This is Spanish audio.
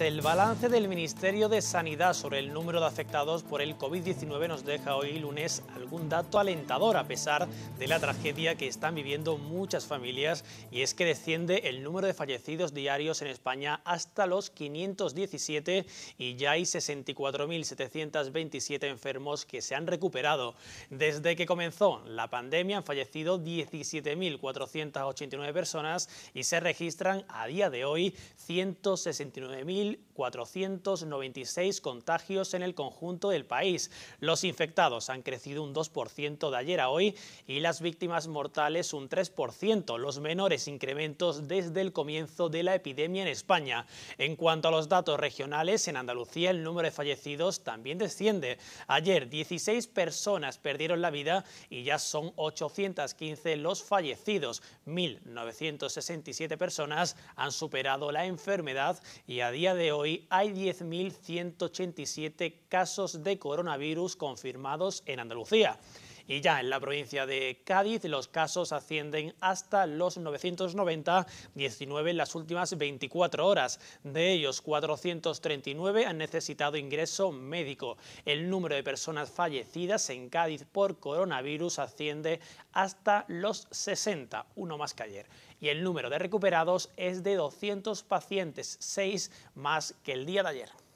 El balance del Ministerio de Sanidad sobre el número de afectados por el COVID-19 nos deja hoy lunes algún dato alentador a pesar de la tragedia que están viviendo muchas familias y es que desciende el número de fallecidos diarios en España hasta los 517 y ya hay 64.727 enfermos que se han recuperado. Desde que comenzó la pandemia han fallecido 17.489 personas y se registran a día de hoy 169.000 1.496 contagios en el conjunto del país. Los infectados han crecido un 2% de ayer a hoy y las víctimas mortales un 3%, los menores incrementos desde el comienzo de la epidemia en España. En cuanto a los datos regionales, en Andalucía el número de fallecidos también desciende. Ayer 16 personas perdieron la vida y ya son 815 los fallecidos. 1.967 personas han superado la enfermedad y a día de de hoy hay 10.187 casos de coronavirus confirmados en Andalucía. Y ya en la provincia de Cádiz los casos ascienden hasta los 990, 19 en las últimas 24 horas. De ellos, 439 han necesitado ingreso médico. El número de personas fallecidas en Cádiz por coronavirus asciende hasta los 60, uno más que ayer. Y el número de recuperados es de 200 pacientes, 6 más que el día de ayer.